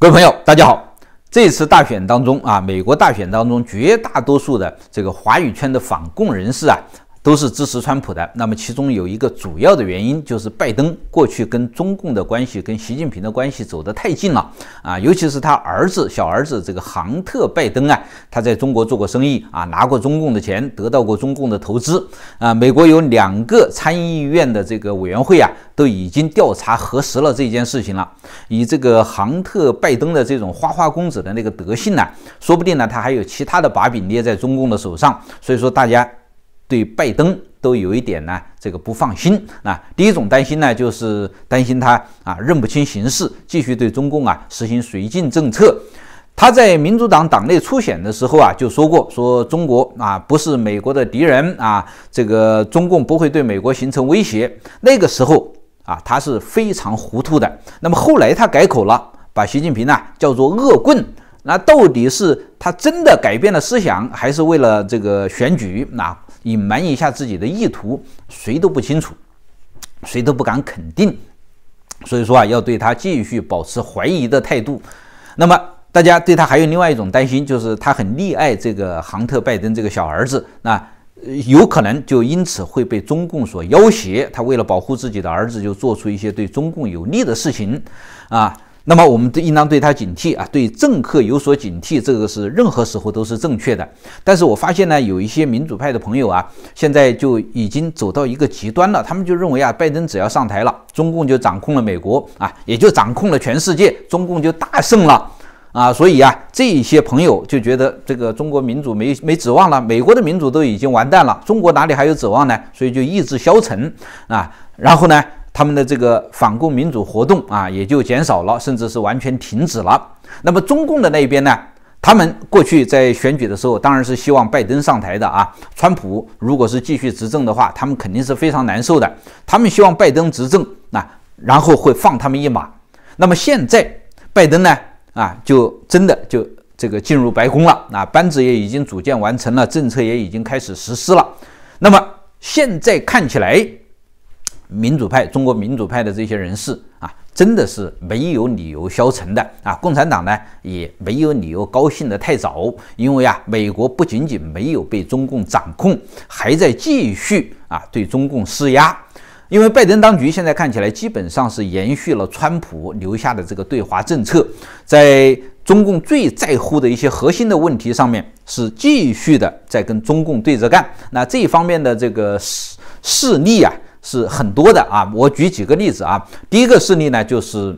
各位朋友，大家好！这次大选当中啊，美国大选当中，绝大多数的这个华语圈的反共人士啊。都是支持川普的。那么其中有一个主要的原因，就是拜登过去跟中共的关系、跟习近平的关系走得太近了啊。尤其是他儿子、小儿子这个杭特·拜登啊，他在中国做过生意啊，拿过中共的钱，得到过中共的投资啊。美国有两个参议院的这个委员会啊，都已经调查核实了这件事情了。以这个杭特·拜登的这种花花公子的那个德性呢，说不定呢他还有其他的把柄捏在中共的手上。所以说大家。对拜登都有一点呢，这个不放心啊。第一种担心呢，就是担心他啊认不清形势，继续对中共啊实行绥靖政策。他在民主党党内初选的时候啊，就说过说中国啊不是美国的敌人啊，这个中共不会对美国形成威胁。那个时候啊，他是非常糊涂的。那么后来他改口了，把习近平呢叫做恶棍。那到底是他真的改变了思想，还是为了这个选举啊？隐瞒一下自己的意图，谁都不清楚，谁都不敢肯定，所以说啊，要对他继续保持怀疑的态度。那么，大家对他还有另外一种担心，就是他很溺爱这个杭特·拜登这个小儿子，那有可能就因此会被中共所要挟。他为了保护自己的儿子，就做出一些对中共有利的事情啊。那么我们都应当对他警惕啊，对政客有所警惕，这个是任何时候都是正确的。但是我发现呢，有一些民主派的朋友啊，现在就已经走到一个极端了，他们就认为啊，拜登只要上台了，中共就掌控了美国啊，也就掌控了全世界，中共就大胜了啊。所以啊，这一些朋友就觉得这个中国民主没没指望了，美国的民主都已经完蛋了，中国哪里还有指望呢？所以就意志消沉啊，然后呢？他们的这个反共民主活动啊，也就减少了，甚至是完全停止了。那么中共的那一边呢？他们过去在选举的时候，当然是希望拜登上台的啊。川普如果是继续执政的话，他们肯定是非常难受的。他们希望拜登执政，那然后会放他们一马。那么现在拜登呢？啊，就真的就这个进入白宫了。那班子也已经组建完成了，政策也已经开始实施了。那么现在看起来。民主派，中国民主派的这些人士啊，真的是没有理由消沉的啊！共产党呢，也没有理由高兴得太早，因为啊，美国不仅仅没有被中共掌控，还在继续啊对中共施压。因为拜登当局现在看起来，基本上是延续了川普留下的这个对华政策，在中共最在乎的一些核心的问题上面，是继续的在跟中共对着干。那这一方面的这个势势力啊。是很多的啊，我举几个例子啊。第一个事例呢，就是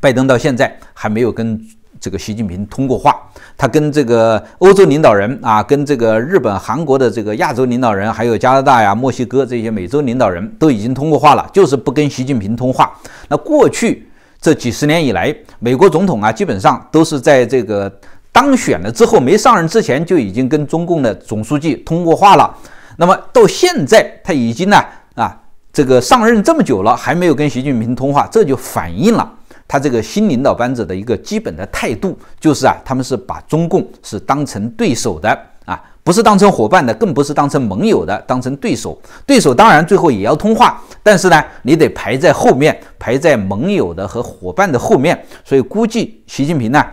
拜登到现在还没有跟这个习近平通过话，他跟这个欧洲领导人啊，跟这个日本、韩国的这个亚洲领导人，还有加拿大呀、墨西哥这些美洲领导人都已经通过话了，就是不跟习近平通话。那过去这几十年以来，美国总统啊，基本上都是在这个当选了之后没上任之前就已经跟中共的总书记通过话了。那么到现在，他已经呢。啊，这个上任这么久了，还没有跟习近平通话，这就反映了他这个新领导班子的一个基本的态度，就是啊，他们是把中共是当成对手的啊，不是当成伙伴的，更不是当成盟友的，当成对手。对手当然最后也要通话，但是呢，你得排在后面，排在盟友的和伙伴的后面。所以估计习近平呢，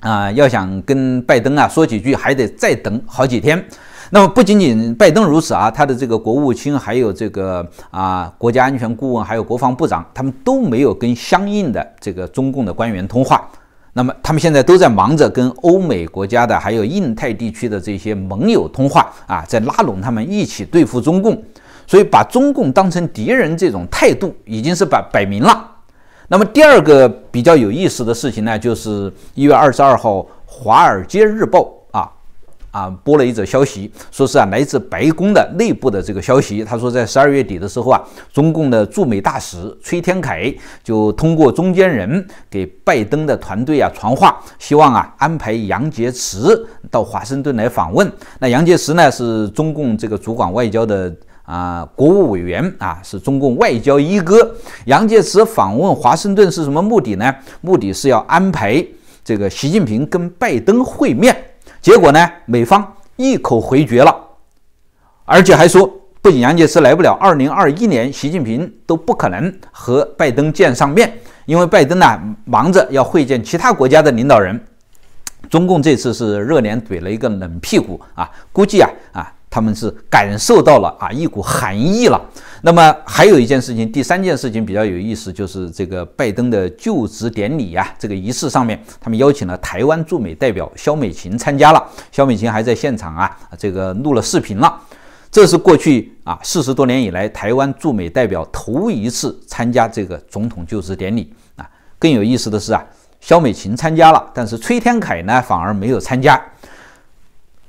啊，要想跟拜登啊说几句，还得再等好几天。那么不仅仅拜登如此啊，他的这个国务卿，还有这个啊国家安全顾问，还有国防部长，他们都没有跟相应的这个中共的官员通话。那么他们现在都在忙着跟欧美国家的，还有印太地区的这些盟友通话啊，在拉拢他们一起对付中共。所以把中共当成敌人这种态度，已经是摆摆明了。那么第二个比较有意思的事情呢，就是一月二十二号，《华尔街日报》。啊，播了一则消息，说是啊，来自白宫的内部的这个消息。他说，在十二月底的时候啊，中共的驻美大使崔天凯就通过中间人给拜登的团队啊传话，希望啊安排杨洁篪到华盛顿来访问。那杨洁篪呢，是中共这个主管外交的啊国务委员啊，是中共外交一哥。杨洁篪访问华盛顿是什么目的呢？目的是要安排这个习近平跟拜登会面。结果呢？美方一口回绝了，而且还说，不仅杨洁篪来不了，二零二一年习近平都不可能和拜登见上面，因为拜登呢忙着要会见其他国家的领导人。中共这次是热脸怼了一个冷屁股啊！估计啊啊。他们是感受到了啊一股寒意了。那么还有一件事情，第三件事情比较有意思，就是这个拜登的就职典礼啊，这个仪式上面，他们邀请了台湾驻美代表肖美琴参加了。肖美琴还在现场啊，这个录了视频了。这是过去啊四十多年以来台湾驻美代表头一次参加这个总统就职典礼啊。更有意思的是啊，肖美琴参加了，但是崔天凯呢反而没有参加。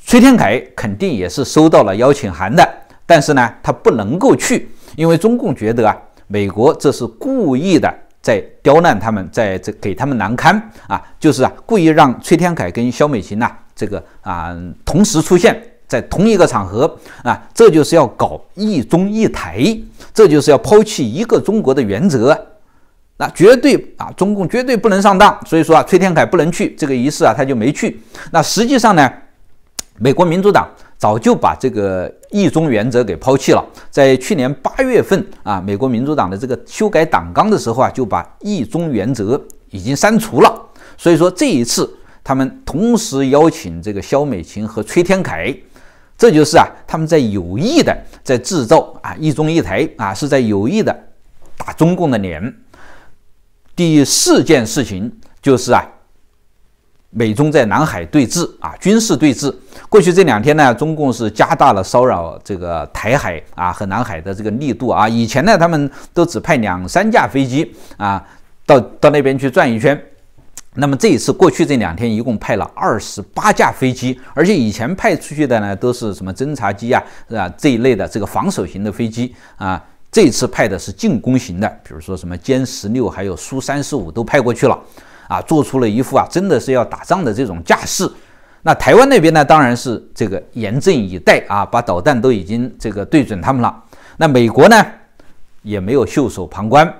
崔天凯肯定也是收到了邀请函的，但是呢，他不能够去，因为中共觉得啊，美国这是故意的在刁难他们，在这给他们难堪啊，就是啊，故意让崔天凯跟肖美琴呐，这个啊，同时出现在同一个场合啊，这就是要搞一中一台，这就是要抛弃一个中国的原则，那绝对啊，中共绝对不能上当，所以说啊，崔天凯不能去这个仪式啊，他就没去。那实际上呢？美国民主党早就把这个一中原则给抛弃了，在去年八月份啊，美国民主党的这个修改党纲的时候啊，就把一中原则已经删除了。所以说这一次他们同时邀请这个肖美琴和崔天凯，这就是啊，他们在有意的在制造啊一中一台啊，是在有意的打中共的脸。第四件事情就是啊。美中在南海对峙啊，军事对峙。过去这两天呢，中共是加大了骚扰这个台海啊和南海的这个力度啊。以前呢，他们都只派两三架飞机啊，到到那边去转一圈。那么这一次，过去这两天一共派了二十八架飞机，而且以前派出去的呢，都是什么侦察机啊，啊这一类的这个防守型的飞机啊。这次派的是进攻型的，比如说什么歼十六，还有苏三十五都派过去了。啊，做出了一副啊，真的是要打仗的这种架势。那台湾那边呢，当然是这个严阵以待啊，把导弹都已经这个对准他们了。那美国呢，也没有袖手旁观，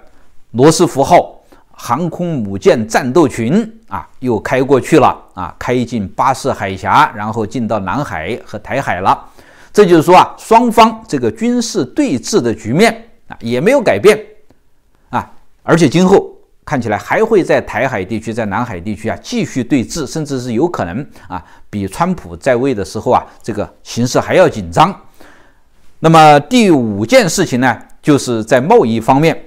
罗斯福号航空母舰战斗群啊，又开过去了啊，开进巴士海峡，然后进到南海和台海了。这就是说啊，双方这个军事对峙的局面啊，也没有改变啊，而且今后。看起来还会在台海地区、在南海地区啊继续对峙，甚至是有可能啊比川普在位的时候啊这个形势还要紧张。那么第五件事情呢，就是在贸易方面，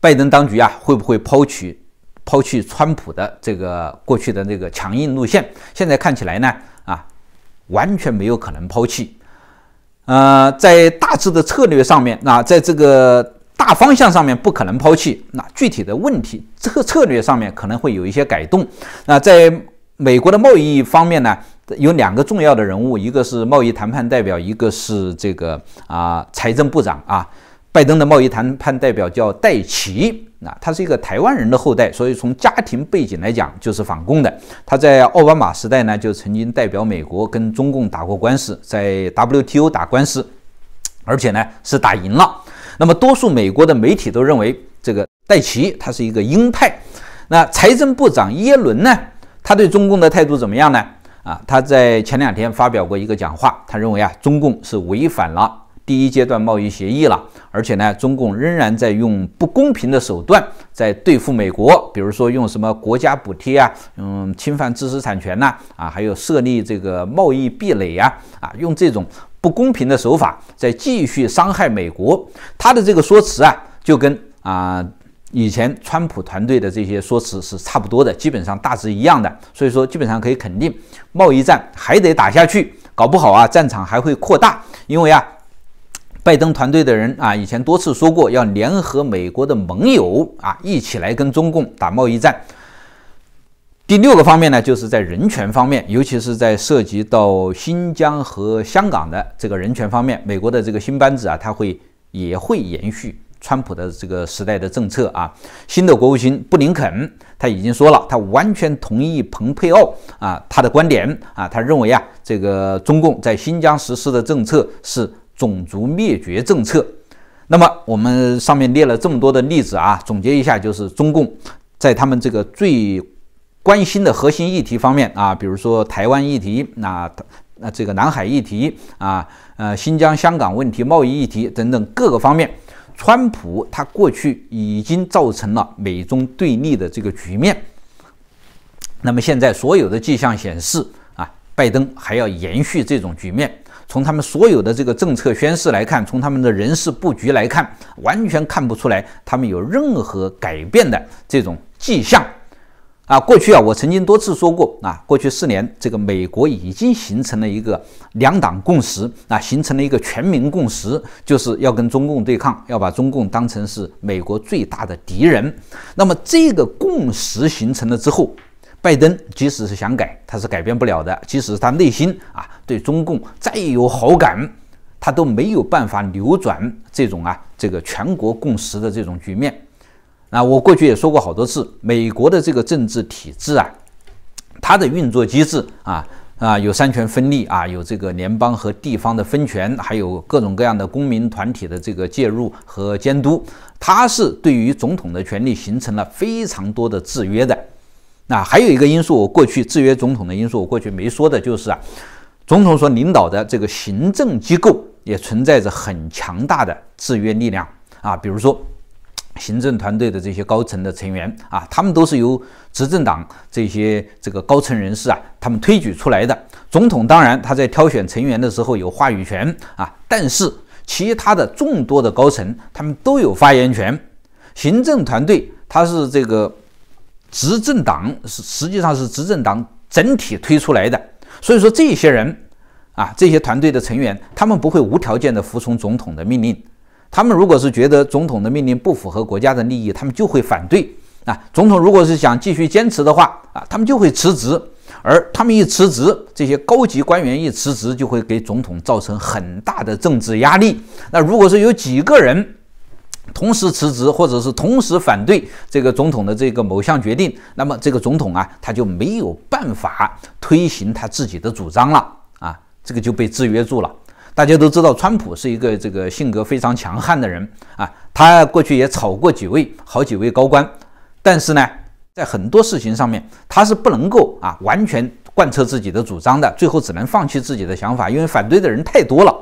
拜登当局啊会不会抛弃抛弃川普的这个过去的那个强硬路线？现在看起来呢啊完全没有可能抛弃。呃，在大致的策略上面啊，在这个。大方向上面不可能抛弃，那具体的问题策策略上面可能会有一些改动。那在美国的贸易方面呢，有两个重要的人物，一个是贸易谈判代表，一个是这个啊财政部长啊。拜登的贸易谈判代表叫戴奇，那他是一个台湾人的后代，所以从家庭背景来讲就是反共的。他在奥巴马时代呢，就曾经代表美国跟中共打过官司，在 WTO 打官司，而且呢是打赢了。那么，多数美国的媒体都认为这个戴奇他是一个鹰派。那财政部长耶伦呢？他对中共的态度怎么样呢？啊，他在前两天发表过一个讲话，他认为啊，中共是违反了第一阶段贸易协议了，而且呢，中共仍然在用不公平的手段在对付美国，比如说用什么国家补贴啊，嗯，侵犯知识产权呐，啊，还有设立这个贸易壁垒呀，啊，用这种。不公平的手法在继续伤害美国，他的这个说辞啊，就跟啊以前川普团队的这些说辞是差不多的，基本上大致一样的，所以说基本上可以肯定，贸易战还得打下去，搞不好啊战场还会扩大，因为啊拜登团队的人啊以前多次说过要联合美国的盟友啊一起来跟中共打贸易战。第六个方面呢，就是在人权方面，尤其是在涉及到新疆和香港的这个人权方面，美国的这个新班子啊，他会也会延续川普的这个时代的政策啊。新的国务卿布林肯他已经说了，他完全同意蓬佩奥啊他的观点啊，他认为啊，这个中共在新疆实施的政策是种族灭绝政策。那么我们上面列了这么多的例子啊，总结一下就是中共在他们这个最。关心的核心议题方面啊，比如说台湾议题，那那这个南海议题啊，呃，新疆、香港问题、贸易议题等等各个方面，川普他过去已经造成了美中对立的这个局面。那么现在所有的迹象显示啊，拜登还要延续这种局面。从他们所有的这个政策宣示来看，从他们的人事布局来看，完全看不出来他们有任何改变的这种迹象。啊，过去啊，我曾经多次说过啊，过去四年，这个美国已经形成了一个两党共识，啊，形成了一个全民共识，就是要跟中共对抗，要把中共当成是美国最大的敌人。那么这个共识形成了之后，拜登即使是想改，他是改变不了的。即使他内心啊对中共再有好感，他都没有办法扭转这种啊这个全国共识的这种局面。那我过去也说过好多次，美国的这个政治体制啊，它的运作机制啊，啊有三权分立啊，有这个联邦和地方的分权，还有各种各样的公民团体的这个介入和监督，它是对于总统的权利形成了非常多的制约的。那还有一个因素，我过去制约总统的因素，我过去没说的就是啊，总统所领导的这个行政机构也存在着很强大的制约力量啊，比如说。行政团队的这些高层的成员啊，他们都是由执政党这些这个高层人士啊，他们推举出来的。总统当然他在挑选成员的时候有话语权啊，但是其他的众多的高层他们都有发言权。行政团队他是这个执政党是实际上是执政党整体推出来的，所以说这些人啊，这些团队的成员他们不会无条件的服从总统的命令。他们如果是觉得总统的命令不符合国家的利益，他们就会反对啊。总统如果是想继续坚持的话啊，他们就会辞职。而他们一辞职，这些高级官员一辞职，就会给总统造成很大的政治压力。那如果是有几个人同时辞职，或者是同时反对这个总统的这个某项决定，那么这个总统啊，他就没有办法推行他自己的主张了啊，这个就被制约住了。大家都知道，川普是一个这个性格非常强悍的人啊，他过去也炒过几位好几位高官，但是呢，在很多事情上面，他是不能够啊完全贯彻自己的主张的，最后只能放弃自己的想法，因为反对的人太多了。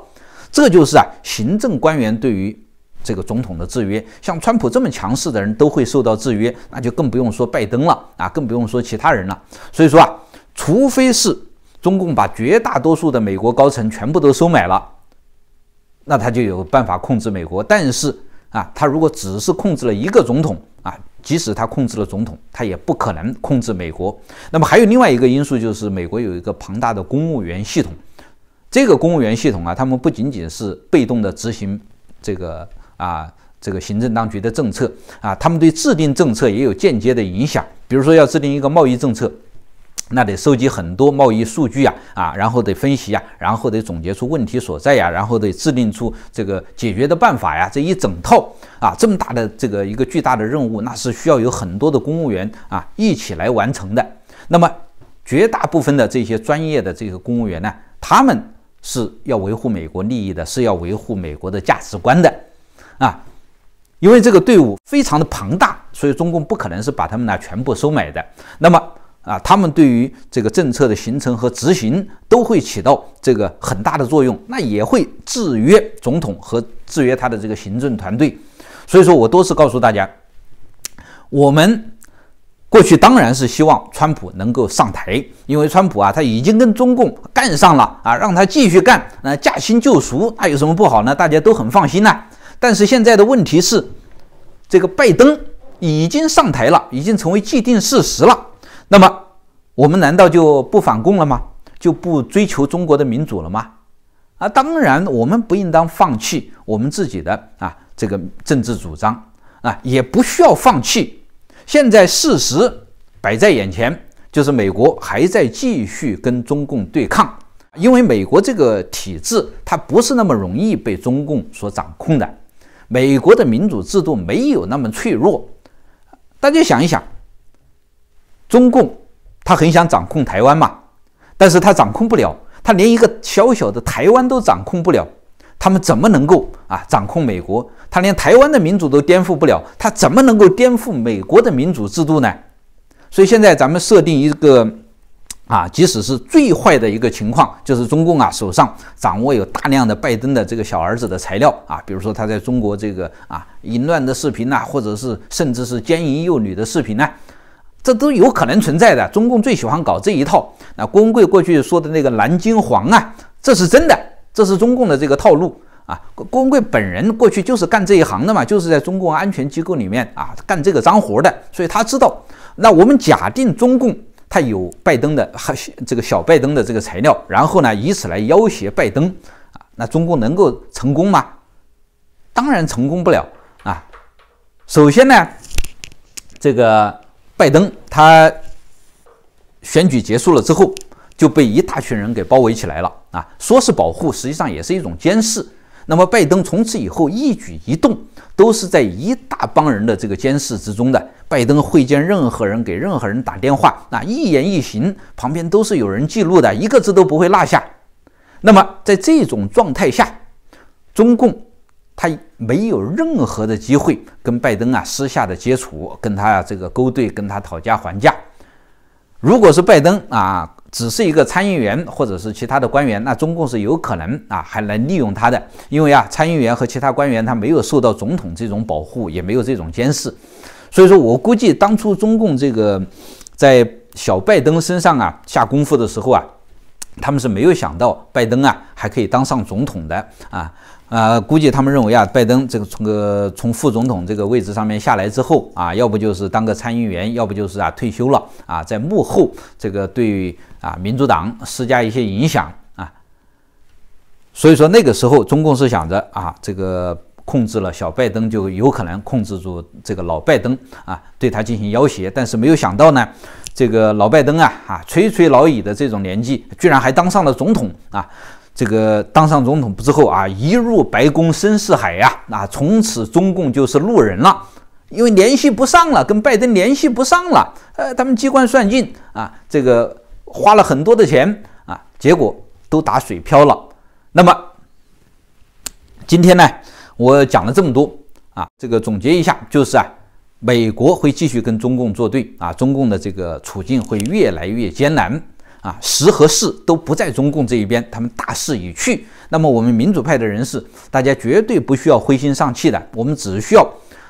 这就是啊行政官员对于这个总统的制约。像川普这么强势的人，都会受到制约，那就更不用说拜登了啊，更不用说其他人了。所以说啊，除非是。中共把绝大多数的美国高层全部都收买了，那他就有办法控制美国。但是啊，他如果只是控制了一个总统啊，即使他控制了总统，他也不可能控制美国。那么还有另外一个因素，就是美国有一个庞大的公务员系统。这个公务员系统啊，他们不仅仅是被动的执行这个啊这个行政当局的政策啊，他们对制定政策也有间接的影响。比如说要制定一个贸易政策。那得收集很多贸易数据啊，啊，然后得分析啊，然后得总结出问题所在呀，然后得制定出这个解决的办法呀，这一整套啊，这么大的这个一个巨大的任务，那是需要有很多的公务员啊一起来完成的。那么，绝大部分的这些专业的这个公务员呢，他们是要维护美国利益的，是要维护美国的价值观的，啊，因为这个队伍非常的庞大，所以中共不可能是把他们呢全部收买的。那么。啊，他们对于这个政策的形成和执行都会起到这个很大的作用，那也会制约总统和制约他的这个行政团队。所以说我多次告诉大家，我们过去当然是希望川普能够上台，因为川普啊他已经跟中共干上了啊，让他继续干，那驾轻就熟，那有什么不好呢？大家都很放心呐。但是现在的问题是，这个拜登已经上台了，已经成为既定事实了。那么，我们难道就不反共了吗？就不追求中国的民主了吗？啊，当然，我们不应当放弃我们自己的啊这个政治主张啊，也不需要放弃。现在事实摆在眼前，就是美国还在继续跟中共对抗，因为美国这个体制它不是那么容易被中共所掌控的，美国的民主制度没有那么脆弱。大家想一想。中共他很想掌控台湾嘛，但是他掌控不了，他连一个小小的台湾都掌控不了，他们怎么能够啊掌控美国？他连台湾的民主都颠覆不了，他怎么能够颠覆美国的民主制度呢？所以现在咱们设定一个啊，即使是最坏的一个情况，就是中共啊手上掌握有大量的拜登的这个小儿子的材料啊，比如说他在中国这个啊淫乱的视频呐，或者是甚至是奸淫幼女的视频呢。这都有可能存在的，中共最喜欢搞这一套。那郭文贵过去说的那个蓝金黄啊，这是真的，这是中共的这个套路啊。郭文贵本人过去就是干这一行的嘛，就是在中共安全机构里面啊干这个脏活的，所以他知道。那我们假定中共他有拜登的这个小拜登的这个材料，然后呢以此来要挟拜登啊，那中共能够成功吗？当然成功不了啊。首先呢，这个。拜登他选举结束了之后就被一大群人给包围起来了啊，说是保护，实际上也是一种监视。那么拜登从此以后一举一动都是在一大帮人的这个监视之中的。拜登会见任何人，给任何人打电话，那一言一行旁边都是有人记录的，一个字都不会落下。那么在这种状态下，中共。他没有任何的机会跟拜登啊私下的接触，跟他这个勾兑，跟他讨价还价。如果是拜登啊，只是一个参议员或者是其他的官员，那中共是有可能啊还能利用他的，因为啊参议员和其他官员他没有受到总统这种保护，也没有这种监视。所以说我估计当初中共这个在小拜登身上啊下功夫的时候啊，他们是没有想到拜登啊还可以当上总统的啊。呃，估计他们认为啊，拜登这个从个从副总统这个位置上面下来之后啊，要不就是当个参议员，要不就是啊退休了啊，在幕后这个对啊民主党施加一些影响啊。所以说那个时候，中共是想着啊，这个控制了小拜登就有可能控制住这个老拜登啊，对他进行要挟。但是没有想到呢，这个老拜登啊啊垂垂老矣的这种年纪，居然还当上了总统啊。这个当上总统之后啊，一入白宫深似海呀，那从此中共就是路人了，因为联系不上了，跟拜登联系不上了，呃，他们机关算尽啊，这个花了很多的钱啊，结果都打水漂了。那么今天呢，我讲了这么多啊，这个总结一下就是啊，美国会继续跟中共作对啊，中共的这个处境会越来越艰难。啊，时和势都不在中共这一边，他们大势已去。那么，我们民主派的人士，大家绝对不需要灰心丧气的，我们只需要，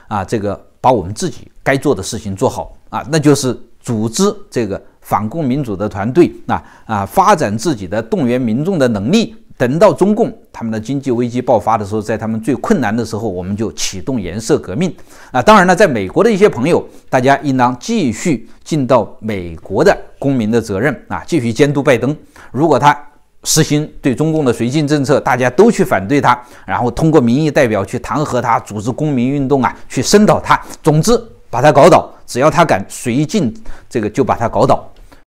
啊，这个把我们自己该做的事情做好啊，那就是组织这个反共民主的团队，啊啊，发展自己的动员民众的能力。等到中共他们的经济危机爆发的时候，在他们最困难的时候，我们就启动颜色革命。啊，当然了，在美国的一些朋友，大家应当继续尽到美国的公民的责任啊，继续监督拜登。如果他实行对中共的绥靖政策，大家都去反对他，然后通过民意代表去弹劾他，组织公民运动啊，去声讨他。总之，把他搞倒。只要他敢绥靖，这个就把他搞倒。